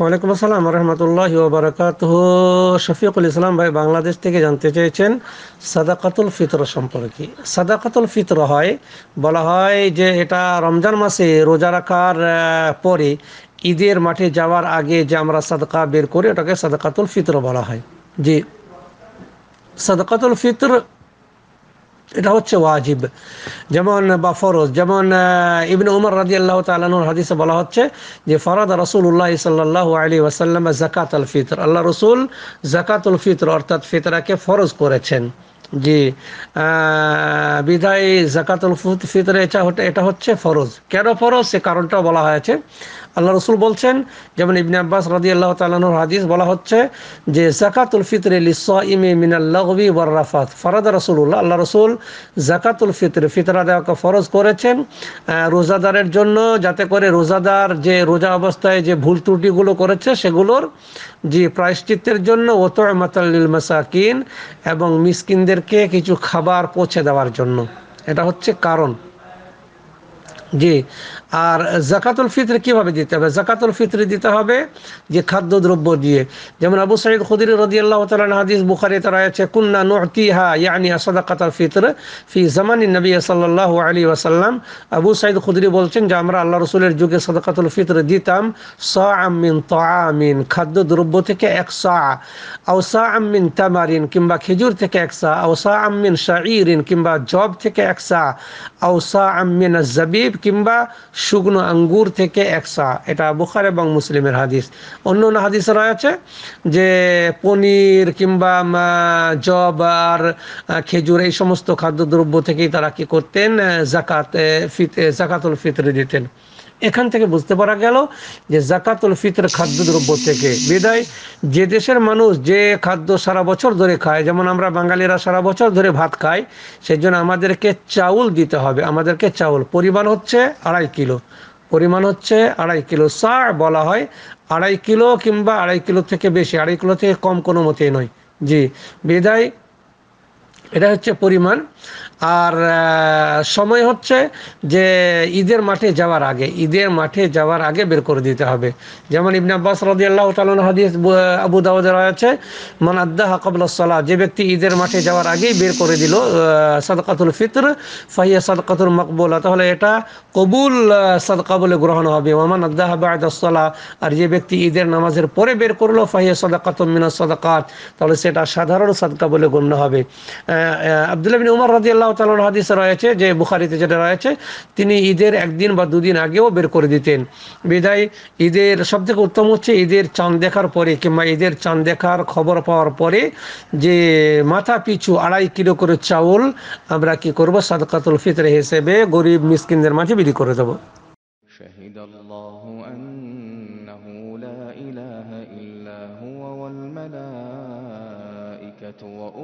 ওয়ালাইকুম আসসালাম রহমতুল্লাহ ওবরাকাত শফিকুল ইসলাম ভাই বাংলাদেশ থেকে জানতে চেয়েছেন সাদাকাতুল ফিতর সম্পর্কে সাদাকাতুল ফিতর হয় বলা হয় যে এটা রমজান মাসে রোজা রাখার পরে ঈদের মাঠে যাওয়ার আগে যে আমরা সাদকা বের করি ওটাকে সাদাকাতুল ফিতর বলা হয় জি সাদাকাতুল ফিতর এটা হচ্ছে ওয়াজিব যেমন বা ফরজ যেমন ইবনে উমর রাজি আল্লাহ তালানুর হাদিসে বলা হচ্ছে যে ফরদ উল্লাহ সাল্লাহ আলী ওয়াসাল্লাম জাকাত আল ফিতর আল্লাহ রসুল জাকাত উল ফিতর অর্থাৎ ফিতরাকে ফরজ করেছেন জি বিদায় জাকাতুল ফিতরে এটা এটা হচ্ছে ফরজ কেন ফরজ সে কারণটাও বলা হয়েছে আল্লাহ রসুল বলছেন যেমন ইবনে আব্বাস রাজি আল্লাহ তালানুর হাদিস বলা হচ্ছে যে জাকাতুল ফিতরে লিসিমে মিনাল্লাহবি রাফাত ফরাদ রসুল্লাহ আল্লাহ রসুল জাকাতুল ফিতরে ফিতরা দেওয়াকে ফরজ করেছেন রোজাদারের জন্য যাতে করে রোজাদার যে রোজা অবস্থায় যে ভুল ত্রুটিগুলো করেছে সেগুলোর যে প্রায়শ্চিত্তের জন্য ওত মাতাল্লিল মাসাকিন এবং মিসকিনদেরকে কিছু খাবার পৌঁছে দেওয়ার জন্য এটা হচ্ছে কারণ জি আর জাকাতুল ফিতরে কিভাবে দিতে হবে জাকাতুল ফিতরে দিতে হবে যে খাদ্যদ্রব্য দিয়ে যেমন আবু সাইদ খুদির আল্লাহ তালা হাদিস বুখারিতে আছে কুন্না হা ইয়ানি সদাকাতুল ফিতর ফি জামানি নবী সাল্লাহ আলী ওয়াসাল্লাম আবু সাইদ খুদরি বলছেন যে আমরা আল্লাহ রসুলের যুগে সদাকাতুল ফিতর দিতাম স আমিন ত আমিন খাদ্যদ্রব্য থেকে এক সা আউসা আমিন তামারিন কিংবা খেজুর থেকে এক সা আউসা আমিন শাহরিন কিংবা জব থেকে এক সা স আমিন জাবিব কিংবা শুকনো আঙ্গুর থেকে এক সা এটা বুখার এবং মুসলিমের হাদিস অন্য অন্য হাদিস রয়েছে যে পনির কিংবা জব আর খেজুর এই সমস্ত খাদ্যদ্রব্য থেকেই তারা কি করতেন জাকাত ফিত জাকাতুল ফিতরে দিতেন এখান থেকে বুঝতে পারা গেল যে জাকাতুল ফিতর খাদ্যদ্রব্য থেকে বিদায় যে দেশের মানুষ যে খাদ্য সারা বছর ধরে খায় যেমন আমরা বাঙালিরা সারা বছর ধরে ভাত খাই সেই জন্য আমাদেরকে চাউল দিতে হবে আমাদেরকে চাউল পরিমাণ হচ্ছে আড়াই কিলো পরিমাণ হচ্ছে আড়াই কিলো সার বলা হয় আড়াই কিলো কিংবা আড়াই কিলো থেকে বেশি আড়াই কিলো থেকে কম কোনো মতেই নয় জি বিদায় এটা হচ্ছে পরিমাণ আর সময় হচ্ছে যে ঈদের মাঠে যাওয়ার আগে ঈদের মাঠে যাওয়ার আগে বের করে দিতে হবে যেমন ইবন আব্বাস রদিয়াল্লাহ তালন হাদিস আবু দাউদের আছে মান আদ্দা হাকবুল্লাহ যে ব্যক্তি ঈদের মাঠে যাওয়ার আগেই বের করে দিল সাদকাতুল ফিতর ফাহিয়া সাদকাতুল মকবুলা তাহলে এটা কবুল সাদকা বলে গ্রহণ হবে ওমান আদ্দা হাবায়দাসলা আর যে ব্যক্তি ঈদের নামাজের পরে বের করলো ফাহিয়া সদাকাত মিনা সদাকাত তাহলে সেটা সাধারণ সাদকা বলে গণ্য হবে আবদুল্লাহ বিন উমর রাজি আল্লাহ তালন হাদিস রয়েছে যে বুখারিতে যেটা রয়েছে তিনি ঈদের একদিন বা দুদিন আগেও বের করে দিতেন বিদায় ঈদের সব থেকে উত্তম হচ্ছে ঈদের চাঁদ দেখার পরে কিংবা ঈদের চাঁদ দেখার খবর পাওয়ার পরে যে মাথা পিছু আড়াই কিলো করে চাউল আমরা কি করব সাদকাতুল ফিতরে হিসেবে গরিব মিসকিনদের মাঝে বিলি করে দেবো ও